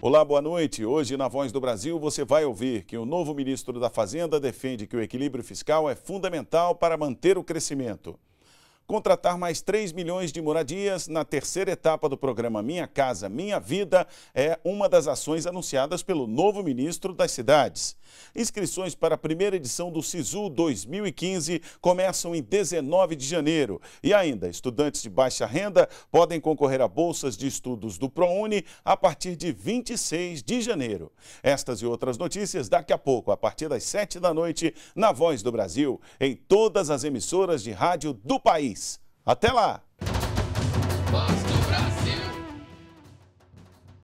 Olá, boa noite. Hoje na Voz do Brasil você vai ouvir que o novo ministro da Fazenda defende que o equilíbrio fiscal é fundamental para manter o crescimento contratar mais 3 milhões de moradias na terceira etapa do programa Minha Casa Minha Vida é uma das ações anunciadas pelo novo ministro das Cidades. Inscrições para a primeira edição do Cisu 2015 começam em 19 de janeiro e ainda estudantes de baixa renda podem concorrer a bolsas de estudos do ProUni a partir de 26 de janeiro. Estas e outras notícias daqui a pouco, a partir das 7 da noite, na Voz do Brasil, em todas as emissoras de rádio do país. Até lá! Basta.